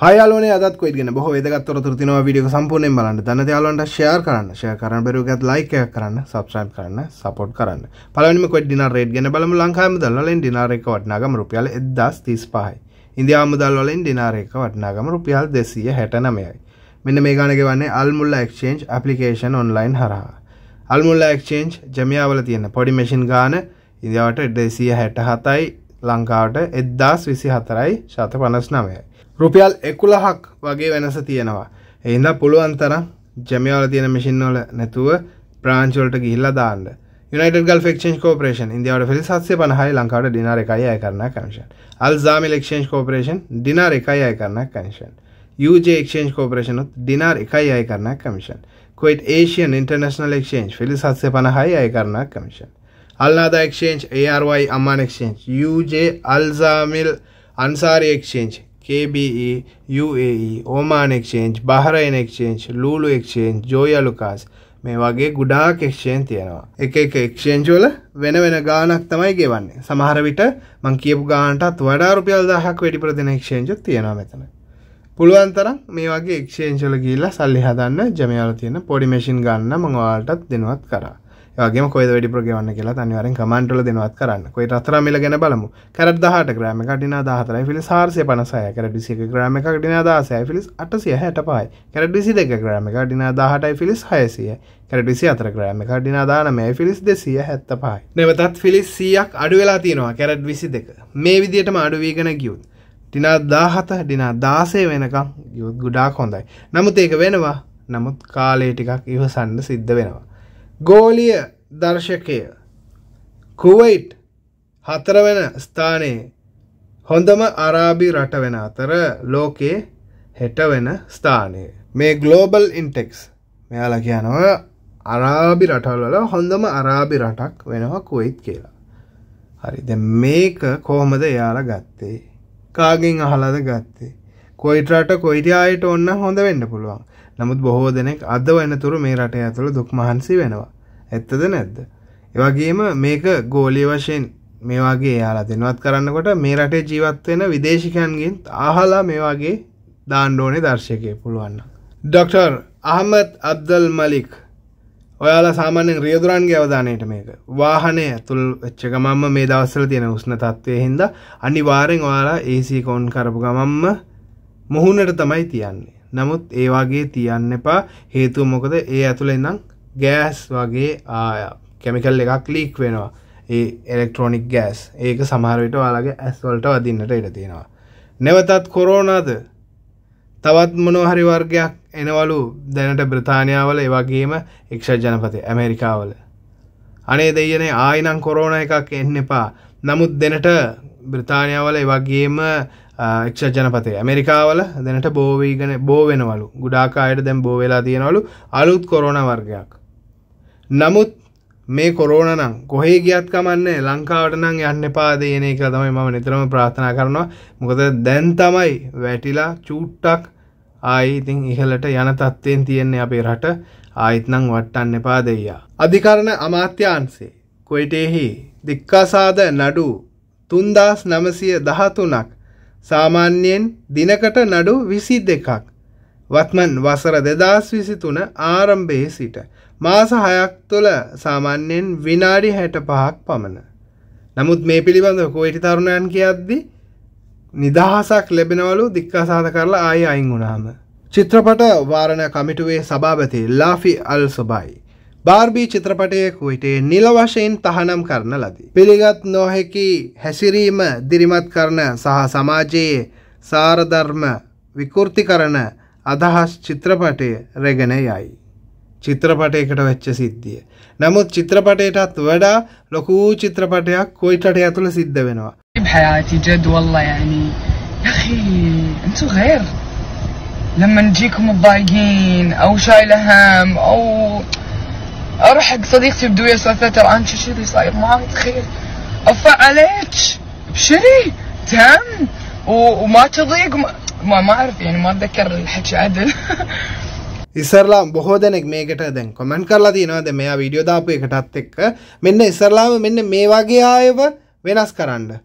හයලන අදත් ගෙන බොහ දගත්තොර තිනව විඩිය සම්පූර්ණයෙන් බලන්න දන්න යාලන්ට ෂයා කරන්න ෂය කරන්න බැරුගත් ලයික කරන්න සබස්්‍රයිප් කරන්න සපොට් කරන්න පලනිම කොඩ දින රේඩ් ගෙන බලම ලංකාම දල්ලින් දිනාරෙක වටනාගම රුපියල එදස් තිස් පහයි ඉන්දයාම දල්වලින් දිනාරෙක වටනාගම රුපියල් දෙසිය හැට නමයයි මෙන්න මේ ගණක වන්නේ අල්මුල්ල ක්ෂේන්් පපලිකේෂන් ඔන්ලයින් හරහා අල්මුල්ල ක්ෂේන්් ජමියාවල තියන්න පොඩි මේෂන් ගාන ඉදිවට දෙසිය හැට හතයි ලංකාවට එද්දාස් විසි හතරයි ශත පනස් නමයයි. රුපියල් එකුලහක් වගේ වෙනස තියෙනවා. එයින්ද පුළුවන් තරම් ජැමියවල තියෙන මිසින්වල නැතුව ප්‍රාංචවලට ගිහිල්ලා දාන්න. United Gulf Exchange Corporation ඉන්දියාවට පිළි සත්සය පනහයි ලංකාවට ඩිනාර එකයි අය කරන commission. Al Jamil Exchange Corporation ඩිනාර එකයි අය කරන කමිෂන්. UJ Exchange Corporation උත් ඩිනාර එකයි අය කරන commission. Kuwait Asian International Exchange පිළි සත්සය පනහයි අය කරන commission. Alnada Exchange, ARY Amman Exchange, UJ Al Zamil Ansari Exchange, KBE, UAE, Oman Exchange, Bahrain Exchange, Lulu Exchange, Joya Lucas මේ වගේ ගුඩාක් එක්ෂයෙන් තියෙනවා එක එක එක්ෂේන්ජෝල වෙන වෙන ගානක් තමයි ගෙවන්නේ සමහර විට මං කියපු ගානටත් වඩා රුපියල් 1000ක් වැඩි ප්‍රතින එක්ෂේන්ජ් තියෙනවා මෙතන පුළුවන් තරම් මේ වගේ එක්ෂේන්ජ් වල ගිහිල්ලා සල්ලි හදන්න ජමයාල තියෙන පොඩි මැෂින් ගන්න මම ඔයාලටත් දෙනවත් කරා ගේ කො වැඩි ප්‍රගවන්න කියලා තනිවරෙන් කමන්ටල දෙනවත් කරන්න කොයි අතර මිල ගැන බලමු කරට දහට ග්‍රම කටින දාහතරයි පිලි සාර්සය පනසය කරඩිසි ග්‍රම කටින දාසය පිලිස් අටසිය හැට පහයි කරඩිසි දෙක ග්‍රම කටින දාහටයි පිලිස් හයසිය කරටිසි අතර ග්‍රම කටින දානමය පිලිස් දෙසිය හැත්ත පහයි නැවතත් පිලිස් සියක් අඩු වෙලා තියෙනවා කැරඩ් විසි දෙක මේ විදියටම අඩුවීගෙන ගියුත් ටිනා දාහත ඩිනා දාසය වෙනකම් යුත් ගුඩා කොඳයි නමුත් ඒක වෙනවා නමුත් කාලේ ටිකක් ඉවසන්න සිද්ධ වෙනවා ගෝලිය දර්ශකය කුවයිට් හතරවන ස්ථානයේ හොඳම අරාබි රට වෙන අතර ලෝකයේ හෙටවෙන ස්ථානය මේ ගලෝබල් ඉන්ටෙක්ස් මෙයාලා කියනව අරාබි රටල්වල හොඳම අරාබි රටක් වෙනවා කුවයිත් කියලා. හරි දැන් මේක කොහොමද එයාලා ගත්තේ? කාගෙන් අහලාද ගත්තේ? කොයිට රට කොයිට ආයෙට ඔන්න හොඳ වෙන්න පුළුවන්. නමුත් බොහෝ දෙනෙක් අද වනතුරු මේ රටේ ඇතුළ දුක් මහන්සි වෙනවා. ඇත්තද නැද්ද. එවගේම මේක ගෝලි වශයෙන් මේවාගේ යාලා දෙනවත් කරන්නකොට මේ රටේ ජීවත් වෙන විදේශිකයන්ගෙන් අහලා මේවාගේ දාණ්ඩෝනේ දර්ශකය පුළුවන්න. ඩොක්ටර් අහමත් අබ්දල් මලික් ඔයාලා සාමාන්‍යෙන් රියදුරන්ගේ අවධානයට මේක වාහනය තුළ වෙච්චකමම්ම මේ දවස්සල තියෙන උස්න තත්වය හින්ද අනිවාරෙන් ඔයාලා ඒසි කෝන් කරපු ගමම්ම මුහුණට තමයි තියන්නේ නමුත් ඒ වගේ තියන්න එපා හේතුව මොකද ඒ ඇතුළ එනම් ගෑස් වගේ කැමිකල් එකක් ලීක් වෙනවා ඒ එලෙක්ට්‍රොනික් ගෑස් ඒක සමහරවිට වාලගේ ඇස්වලට වදින්නට ඉඩ තියෙනවා නැවතත් කොරෝනාද තවත් මොනෝහරි වර්ගයක් එනවලු දැනට බ්‍රතාානයාවල ඒවගේම එක්ෂ ජනපති ඇමෙරිකාවල අනේ දෙයනේ ආයිනම් කොරෝණ එකක් එන්න එපා නමුත් දෙනට බ්‍රතාානයාවල වගේම එක්ෂ ජනපතේ ඇමරිකාවල දෙනට බෝවීගන බෝවෙනවලු ගුඩාකායට දැම් බෝවෙලා තියෙනවලු අලුත් කොරෝණ වර්ගයක්. නමුත් මේ කොරෝණ නම් කොහේ ගියත් කමන්නේ ලංකාවට නම් යන්න එපා දෙන එක තමයි මම නිතරම ප්‍රාථනා කරනවා මොකද දැන් තමයි වැටිලා චූට්ටක් ආයි ඉතින් ඉහලට යන තත්ත්වයෙන් තියෙන්නේ අපේ රට ආයිත්නම් වට්ටන්න එපා දෙයියා. අධිකරණ අමාත්‍යන්සේ කොයිටෙහි දික්කාසාද නඩු තුන්දස් නමසය දහතුනක් සාමාන්‍යයෙන් දිනකට නඩු විසි දෙකක්. වත්මන් වසර දෙදස් විසිතුන ආරම්භයේ සිට. මාස හයක් තුළ සාමාන්‍යයෙන් විනාඩි හැට පහක් පමණ. නමුත් මේ පිළිබඳව කෝයිටි තරුණයන් කියද්දි නිදහසක් ලැබෙනවලු දික්කාසාධ කරලා ආය අයින් වුණාම. චිත්‍රපට වාරණ කමිටුවේ සභාපති ලාෆි අල් සොබයි. බාර්බී චිත්‍රපටය කුයිට නිල වශයෙන් තහනම් කරන ලදී. පිළිගත් නොහැකි හැසිරීම දිරිමත් කරන සහ සමාජයේ සාරධර්ම විකෘති කරන අදහස් චිත්‍රපටය රැගෙන යයි. චිත්‍රපටයකට වෙච්ච සිද්ධිය. නමුත් චිත්‍රපටයටත් වඩා ලොකූ චිත්‍රපටයක් කොයිටට ඇතුළ සිද්ධ වෙනවා. بحياتي جد والله يعني يا اخي انتوا غير لما نجيكم متضايقين او شايله هم او اروح حق صديقتي بدويه سالفه ترى انا كذي صاير معي تخيل افا عليك بشري تم وما تضيق ما ما اعرف يعني ما اتذكر الحكي عدل ඉස්සරලාම් බොහෝ දෙනෙක් මේකට දැන් කොමෙන්ට් කරලා තියෙනවා දැන් මෙයා වීඩියෝ දාපු එකටත් එක්ක මෙන්න ඉස්සරලාම මෙන්න මේ වගේ ආයව වෙනස් කරන්න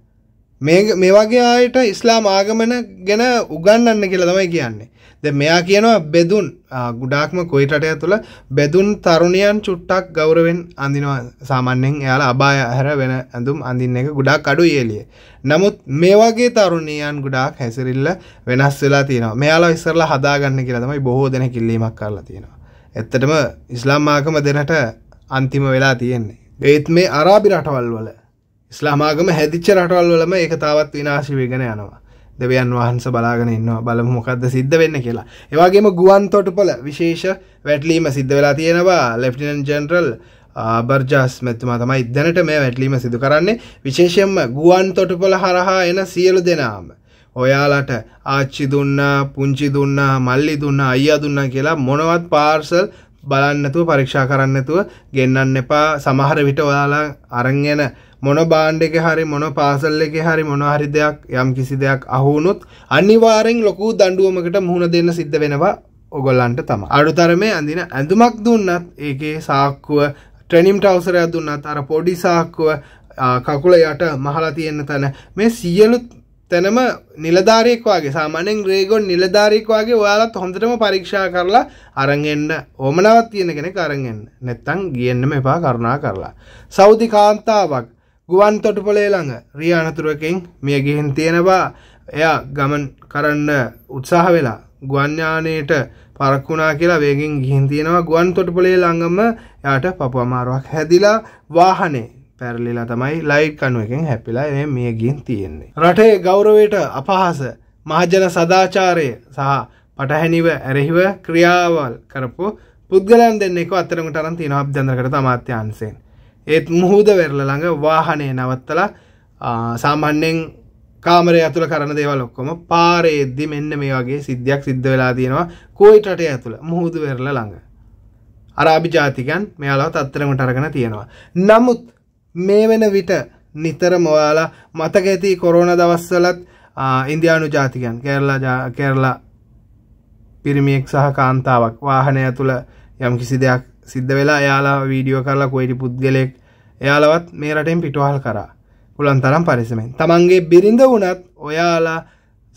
මේ මේ වගේ ආයට ඉස්ලාම් ආගමන ගැන උගන්නන්න කියලා තමයි කියන්නේ. දැන් මෙයා කියනවා බෙදුන් ගුඩාක්ම කොයි රටය තුළ බෙදුන් තරුණියන් චුට්ටක් ගෞරවෙන් අඳිනවා සාමාන්‍යයෙන් එයාලා අබාය හැර වෙන ඇඳුම් අඳින්න එක ගොඩාක් අඩුයි එළිය. නමුත් මේ වගේ තරුණියන් ගොඩාක් හැසිරෙල්ල වෙනස් වෙලා තියෙනවා. මෙයාලා ඉස්සරලා හදාගන්න කියලා තමයි බොහෝ දෙනෙක් ඉල්ලීමක් කරලා තියෙනවා. ඇත්තටම ඉස්ලාම් ආගම දෙනට අන්තිම වෙලා තියෙන්නේ. ඒත් මේ අරාබි රටවල් වල ස්ලාමාගම හැදිච්ච රටවල් වලම ඒක තාවත් විනාශ වෙගෙන යනවා. දෙවියන් වහන්ස බලාගෙන ඉන්නවා බලමු මොකද්ද සිද්ධ වෙන්නේ කියලා. ඒ වගේම ගුවන් තොටුපළ විශේෂ වැටලීම සිද්ධ වෙලා තියෙනවා. ලෙෆ්ටිනන්ට් ජෙනරල් බර්ජාස් මෙතුමා තමයි දැනට මේ වැටලීම සිදු කරන්නේ. විශේෂයෙන්ම ගුවන් තොටුපළ හරහා එන සියලු දෙනාම ඔයාලට ආච්චි දුන්නා, පුංචි දුන්නා, මල්ලි දුන්නා, අයියා දුන්නා කියලා මොනවත් පාර්සල් බලන්නතුව පරීක්ෂා කරන්නතුව ගෙන්න්න එපා සමහර විට ඔයාලා අරංගෙන මොන බාණ්ඩ එක හරි මොන පාසල් එක හරි මොන හරි දෙයක් යම් කිසි දෙයක් අහුනොත් අනිවාරෙන් ලොකු දඩුවමකට මුහුණ දෙන්න සිද්ධ වෙනවා ඔගොල්ලන්ට තම අඩුතරමේ අඳන ඇඳුමක් දුන්නත් ඒකේ සාක්කුව ට්‍රනිම් ටවසරයක් දුන්නත් අර පොඩි සාක්කුව කකුල යට මහලා තියෙන්න තැන මේ සියලුත් තැනම නිලධාරයෙක්වාගේ සාමානෙන් ග්‍රේගොන් නිලධාරයෙක්වාගේ ඔයාලත් හොඳටම පරීක්ෂා කරලා අරගෙන්න්න ඕමනාවත් තියෙන කෙනෙ කරගෙන් නැත්තං ගියන්නම එපා කරුණා කරලා. සෞධි කාන්තාවක් ගුවන් තොටුපොලේ ළඟ රියානතුරකින් මිය ගිහින් තියෙනවා එයා ගමන් කරන්න උත්සාහ වෙලා ගුවන්ඥානයට පරක්ුණා කියලා වේගෙන් ගිහින් තියෙනවා ගුවන් තොටුපොලේ ළඟම යාට පපු අමාරුවක් හැදිලා වාහනේ පැරලිලා තමයි ලයිට් කනුවකින් හැපිලා එ මිය ගින් තියෙන්නේ. රටේ ගෞරවයට අපහස මහජන සදාචාරය සහ පටහැනිව ඇරහිව ක්‍රියාවල් කරපු පුද්ගලන් දෙන්නෙක අතරමටරන් තියෙන අභ්‍යන්දරකට අමාත්‍යන්සෙන්. ඒත් මුහුද වෙරල ළඟ වාහනය නවත්තලා සාමන්්‍යෙන් කාමරය ඇතුළ කරන දේවල් ඔක්කොම පාරේද්දි මෙන්න මේ වගේ සිද්ධයක් සිද්ධ වෙලා තියෙනවා කෝයිටට ඇතුළ මුහුදු වෙරල ළඟ අරාභිජාතිකන් මෙයාලාව තත්තරමට අරගෙන තියෙනවා නමුත් මේ වෙන විට නිතර මොයාලා මතක ඇති කොරෝණ දවස්සලත් ඉන්දයානු ජාතිකන් කේරලා කේරලා පිරිමියෙක් සහ කාන්තාවක් වාහනය ඇතුළ යම් කිසි දෙයක් සිද්ධ වෙලා එයාලා වීඩියෝ කරලා කොයිටි පුද්ගලෙක් එයාලවත් මේ රටෙන් පිටවහල් කරා පුලන් තරම් පරිසමෙන් තමන්ගේ බිරිඳ වුණත් ඔයාලා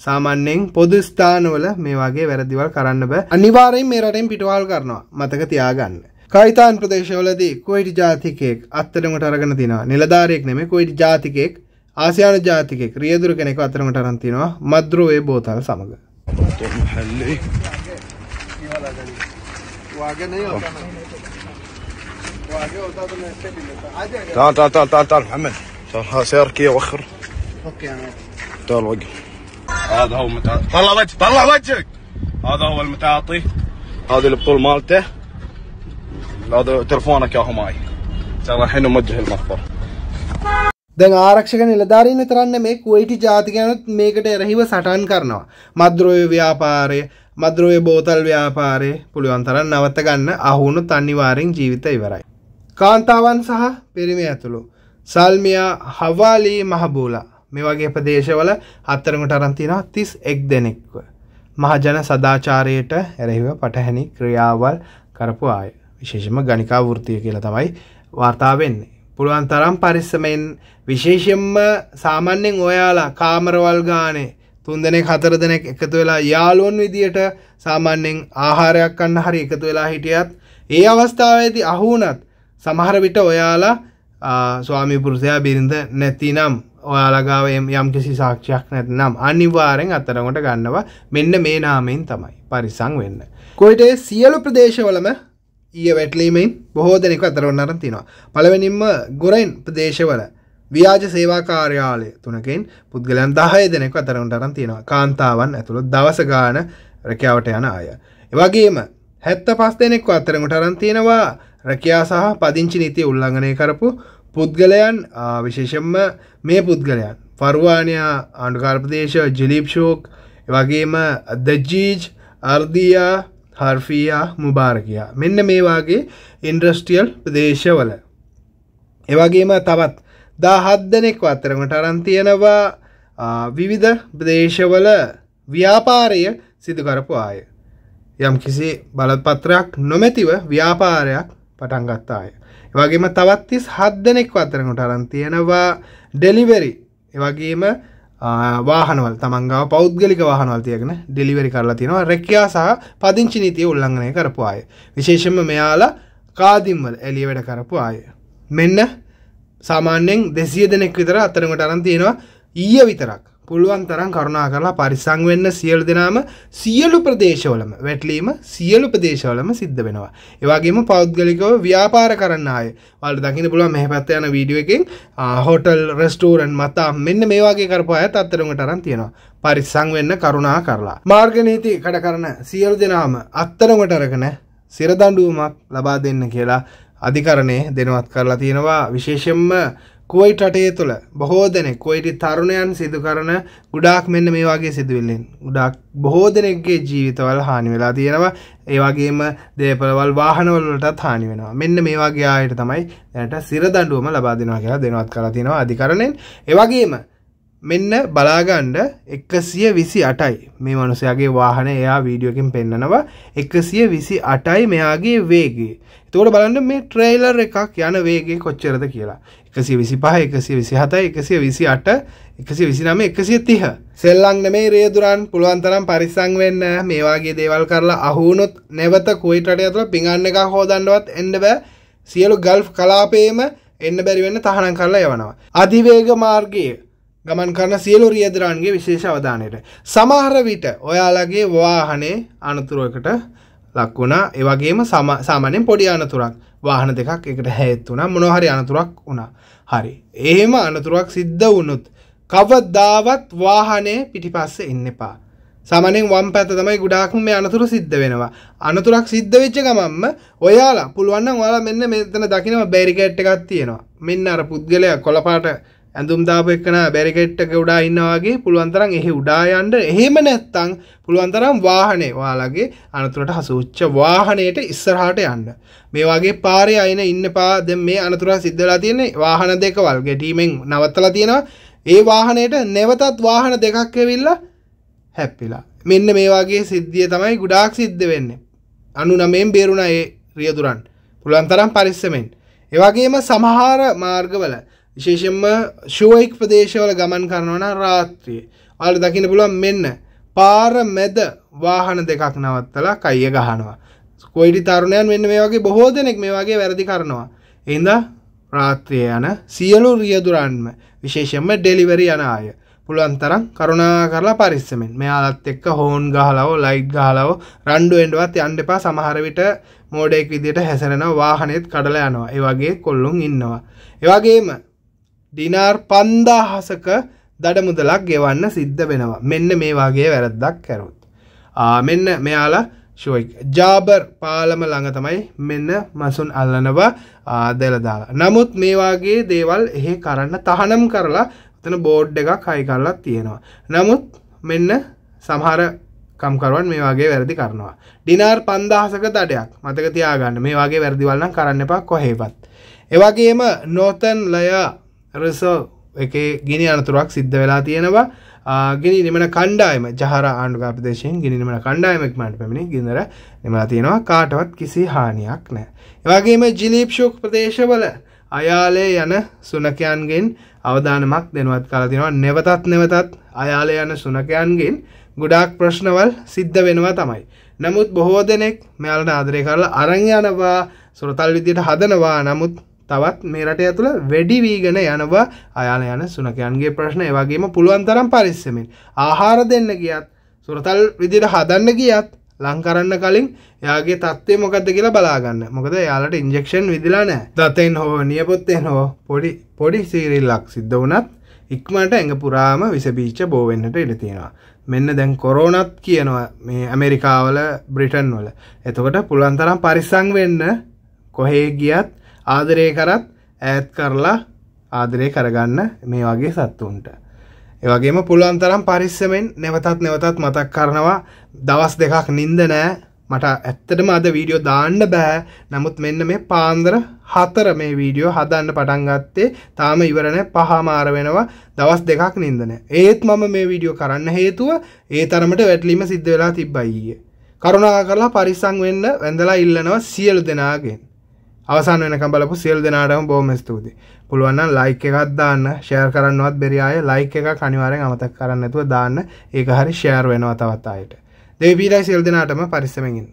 සාමන්‍යෙන් පොදු ස්ථානවල මේ වගේ වැරදිවල් කරන්න බෑ අනිවාරයෙන් මේ රටෙන් පිටවල් කරනවා මතක තියාගන්න කයිතාන් ප්‍රදේශවලදී කොයිටි ජාතිකයෙක් අත්තරමට අරගෙන තිනවා නිලධාරයෙක් නෙමේ කොයිටි ජාතිකයෙක් ආසියානු ජාතිකයෙක් රියදුරු කෙනෙක් අත්තරමට අරන් තිනවා මද්‍රෝවේ බෝතල් සමග يعني. تعال تعال تعال تعال تعال محمد سيارة كيا وخر اوكي انا يعني. تعال وقف هذا هو متعاطي طلع وجهك طلع وجهك هذا هو المتعاطي هذا البطول مالته هذا تلفونك يا هماي ترى الحين موجه المخبر දැන් ආරක්ෂක නිලධාරී නිතරන්න මේ කුවයිටි ජාතිකයනත් මේකට එරහිව සටන් කරනවා. මද්‍රෝය ව්‍යාපාරය මද්‍රවේ බෝතල් ව්‍යාපාරය පුළුවන්තරන් නවත ගන්න අහුණු තනිවාරෙන් ජීවිත ඉවරයි. කාන්තාවන් සහ පිරිමි ඇතුළු. සල්මියා හවාලී මහබූලා මේ වගේ ප්‍රදේශවල අත්තරමට අරන්තිනවා තිස් එක් දෙනෙක්ව. මහජන සදාචාරයට එරෙහිව පටහැනි ක්‍රියාවල් කරපු ආය. විශේෂම ගනිකා වෘතිය කියලා තමයි වාර්තාාවවෙන්නේ. පුළුවන් තරම් පරිස්සමෙන් විශේෂෙන්ම සාමන්‍යෙන් ඔයාලා කාමරවල් ගානේ තුන් දෙනෙක් හතර දෙනෙක් එකතු වෙලා යාළුවන් විදියට සාමාන්‍යයෙන් ආහාරයක් කන්න හරි එකතු වෙලා හිටියත් ඒ අවස්ථාවේදී අහුනත් සමහර විට ඔයාලා ස්වාමි පුරුෂයා බිරිඳ නැතිනම් ඔයාලා ගාව යම් කිසි සාක්ෂියක් නැත්නම් අනිවාර්යෙන් අතරකට ගන්නවා මෙන්න මේ නාමයෙන් තමයි පරිසං වෙන්න. කොයිටේ සියලු ප්‍රදේශවලම ඊය වැටලීමෙන් බොහෝ දෙනෙක් අතරවන්නරන් තිනවා. පළවෙනින්ම ගොරයින් ප්‍රදේශවල ව්‍යාජ සේවා කාර්යාලය තුනකින් පුද්ගලයන් දහය දෙනෙක් අතරට අරන් තියෙනවා කාන්තාවන් ඇතුළ දවස ගාන රැකියාවට යන අය. එවගේම හැත්ත පස් දෙනෙක් අතරමට අරන් තියෙනවා රැකයා සහ පදිංචි නීතිය උල්ලංඝනය කරපු පුද්ගලයන් විශේෂම්ම මේ පුද්ගලයන් පරවානයා ආණ්ඩුකාර්පදේශ ජිලිප් ෂෝක් වගේම දජීජ් අර්දියා හර්ෆීයා මුභාරකයා මෙන්න මේවාගේ ඉන්ඩ්‍රස්ටියල් ප්‍රදේශවල එවගේම තවත් දා හද්දනෙක් අතරමට අරන් තියෙනවා විවිධ දේශවල ව්‍යාපාරය සිදුකරපු ආය. යම් කිසි බලපත්‍රයක් නොමැතිව ව්‍යාපාරයක් පටන්ගත්තාය. වගේම තවත්තිස් හද්දනෙක් අතරකට අරන් තියෙනවා ඩෙලිවරි එවගේම වාහනවල් තමන්ගාව පෞද්ගලික වාහනවල් තියගෙන ඩෙලිවරි කරලා තියෙනවා රැකයා සහ පදිංචි නීතිය උල්ලංඝනය කරපු අය. විශේෂම මෙයාලා කාදිම්වල එළිය වැඩ කරපු අය. මෙන්න සාමාන්‍යයෙන් දෙසිය දෙනෙක් විතර අතරමට අරන් තියෙනවා ඊය විතරක් පුළුවන් තරම් කරුණා කරලා පරිසං වෙන්න සියලු දෙනාම සියලු ප්‍රදේශවලම වැටලීම සියලු ප්‍රදේශවලම සිද්ධ වෙනවා. ඒ වගේම පෞද්ගලිකව ව්‍යාපාර කරන්න ආයේ ඔයාලට දකින්න පුළුවන් මෙහි පැත්ත යන වීඩියෝ එකෙන් හෝටල් රෙස්ටෝරන්ට් මතම් මෙන්න මේ වගේ කරපු අයත් අත්තරඟට අරන් තියෙනවා. පරිසං වෙන්න කරුණා කරලා. මාර්ග නීති කඩ කරන සියලු දෙනාම අත්තරඟට අරගෙන සිරදඬුවමක් ලබා දෙන්න කියලා අධිකරණය දෙනවත් කරලා තියෙනවා විශේෂෙන්ම කුවයිට රටේ තුළ බොහෝ දෙනෙක් කුවයිටි තරුණයන් සිදු කරන ගුඩාක් මෙන්න මේ වගේ සිදුවිල්ලෙන් ගුඩක් බොහෝ දෙනෙක්ගේ ජීවිතවල හානි වෙලා තියෙනවා ඒවාගේම දේපලවල් වාහනවලටත් හානි වෙනවා මෙන්න මේ වගේ ආයට තමයි දැනට සිරදඩුවම ලබා දෙනවා කියලා දෙනවත් කලා තියෙනවා අධිකරණයෙන් ඒවගේම මෙන්න බලාගණ්ඩ එකසිය විසි අටයි මේ මනුසයාගේ වාහන එයා වීඩියෝකින් පෙන්න්නනවා එකසිය විසි අටයි මෙයාගේ වේගේ තෝට බලන්න මේ ට්‍රේලර් එකක් යන වේගේ කොච්චරද කියලා එකසි විසි පහ එකසිය විසි හතයි එකසිය විසි අට එකසි විසි නම එකසිය තිහ සෙල්ලං මේ රේදුරන් පුළුවන්තරම් පරිසං වෙන්න මේවාගේ දේවල් කරලා අහුනොත් නැවත කොයිටට ඇතුළ පිඟන්න එක හෝදන්නවත් එන්නබ සියලු ගල්ෆ් කලාපේම එන්න බැරිවෙන්න තහනම් කරලා යවනවා අධිවේග මාර්ගයේ ගමන් කරන සියලු රියදරන්ගේ විශේෂ අවධානයට. සමහර විට ඔයාලගේ වාහනේ අනතුරුවකට ලක් වුණා ඒවගේම සාමානෙන් පොඩි අනතුරක් වාහන දෙකක් එකට හැත් වුණා මොනොහරි අනතුරක් වුණා හරි එහෙම අනතුරක් සිද්ධ වුණුත් කවදාවත් වාහනය පිටිපස්ස එන්න එපා සමනෙන් වම් පැත තමයි ගුඩාක්ම මේ අනතුර සිද්ධ වෙනවා අනතුරක් සිද්ධ වෙච්ච ගමම්ම ඔයාලා පුළුවන්න ඔයාලා මෙන්න මෙතන දකිනව බැරිගැට් එකක් තියෙනවා මෙන්න අර පුද්ගලයා කොළපාට ඇඳුම්දාප එක්න බැරිකෙට්ටක උඩා ඉන්නවාගේ පුළුවන්තරම් එහි උඩායන්ට එහෙම නැත්තං පුළුවන්තරම් වාහනේ වාලගේ අනතුරට හසුච්ච වාහනයට ඉස්සරහට යන්න. මේවාගේ පාරය අයින ඉන්න පාද මේ අනතුර සිද්ධලා තියෙන වාහන දෙකවල් ගැටීමෙන් නවත්තලා තියෙනවා ඒ වාහනයට නැවතත් වාහන දෙකක් ඇවිල්ලා හැප්පිලා. මෙන්න මේවාගේ සිද්ධිය තමයි ගුඩාක් සිද්ධ වෙන්න. අනු නමෙන් බේරුණ ඒ රියදුරන් පුළුවන්තරම් පරිස්සමෙන්. එවගේම සමහාර මාර්ගවල විශේෂෙන්ම ශුවයික් ප්‍රදේශවල ගමන් කරනවන රාත්‍රිය අල දකින පුළුවන් මෙන්න පාර මැද වාහන දෙකක් නවත්තලා කයිය ගහනවා කොයිඩි තරුණයන් මෙන්න මේ වගේ බොහෝ දෙනෙක් මේ වගේ වැරදි කරනවා එඳ රාත්‍රිය යන සියලු රියදුරන්ම විශේෂෙන්ම ඩෙලිවරි යන අය පුළුවන් තරම් කරුණා කරලා පරිස්සමෙන් මෙයාලත් එක්ක හෝන් ගහලව ලයිට් ගහලව රණ්ඩු එන්ඩුවත් යන්න එපා සමහර විට මෝඩෙක් විදියට හැසරෙන වාහනෙත් කඩලා යනවා ඒ වගේ කොල්ලුන් ඉන්නවා ඒ වගේම ඩිනාර් පන්දාහසක දඩමුදලක් ගෙවන්න සිද්ධ වෙනවා මෙන්න මේ වගේ වැරද්දක් කැරුත් මෙන්න මෙයාලා ශුවයික් ජාබර් පාලම ළඟ තමයි මෙන්න මසුන් අල්ලනවා දෙලදාලා නමුත් මේවාගේ දේවල් එහෙ කරන්න තහනම් කරලා තන බෝඩ් එකක් හයි කරලා තියෙනවා නමුත් මෙන්න සමහර කම්කරුවන් මේ වගේ වැරදි කරනවා ඩිනාර් පන්දහසක දඩයක් මතක තියාගන්න මේ වගේ වැරදිවල්නම් කරන්න එපා කොහේවත් එවගේම නෝතන් ලයා රිසර්ව් එක ගිනි අනතුරක් සිද්ධ වෙලා තියෙනවා ගිනි නිමන කණ්ඩායම ජහර ආණ්ඩු ප්‍රදේශයෙන් ගිනිමන කණ්ඩායමක් මට පැමිණි ගිඳර නිමලා තියෙනවා කාටවත් කිසි හානියක් නෑ. එවගේම ජිලීප්ෂෝක් ප්‍රදේශවල අයාලේ යන සුනකයන්ගෙන් අවධානමක් දෙනුවත් කාලා තියෙනවා නැවතත් නැවතත් අයාලේ යන සුනකයන්ගෙන් ගොඩාක් ප්‍රශ්නවල් සිද්ධ වෙනවා තමයි. නමුත් බොහෝ දෙනෙක් මෙයාලට ආදරය කරලා අරන් යනවා සුරතල් විදියට හදනවා නමුත් තවත් මේ රට ඇතුළ වැඩි වීගෙන යනවා අයාන යන සුනකයන්ගේ ප්‍රශ්න වගේම පුළුවන්තරම් පරිස්සමෙන් ආහාර දෙන්න ගියත් සුරතල් විදිට හදන්න ගියත් ලංකරන්න කලින් යාගේ තත්වේ මොකද කියලා බලාගන්න මොකද යාලට ඉන්ජෙක්ෂන් විදිලා නෑ දතෙන් හෝ නියපොත්තෙන් හෝ පොඩි පොඩි සීරිල්ලක් සිද්ධ වනත් ඉක්මට ඇඟ පුරාම විසබීච්ච බෝවෙන්න්නට ඉඩ තියෙනවා මෙන්න දැන් කොරෝනත් කියනවා මේ ඇමෙරිකාවල බ්‍රිටන් වල එතකොට පුළන්තරම් පරිසං වෙන්න කොහේ ගියත් ආදරය කරත් ඈත් කරලා ආදරය කරගන්න මේ වගේ සත්තුන්ට. ඒවගේම පුළුවන් තරම් පරිස්සමෙන් නැවතත් නැවතත් මතක් කරනවා දවස් දෙකක් නින්ද නෑ මට ඇත්තටම අද වීඩියෝ දාන්න බෑ නමුත් මෙන්න මේ පාන්දර හතර මේ වීඩියෝ හදන්න පටන් ගත්තේ තාම ඉවරණ පහමාර වෙනවා දවස් දෙකක් නින්දන ඒත් මම මේ වීඩියෝ කරන්න හේතුව ඒ තරමට වැටලීම සිද්ධ වෙලා තිබ්බයියේ කරුණා කරලා පරිසං වෙන්න වැඳලා ඉල්ලනවා සියලු දෙනාගෙන් අවසන් වෙනකම් බලපු සියල් දෙනාටම බොහොම ස්තුතියි. පුළුවන් නම් ලයික් එකක් දාන්න, ෂෙයාර් කරන්නවත් බැරි අය ලයික් එකක් අනිවාර්යෙන් අමතක කරන්න නැතුව දාන්න. ඒක හරි ෂෙයාර් වෙනවා තවත් අයට. දෙවිලයි සියල් දෙනාටම පරිස්සමෙන් ඉන්න.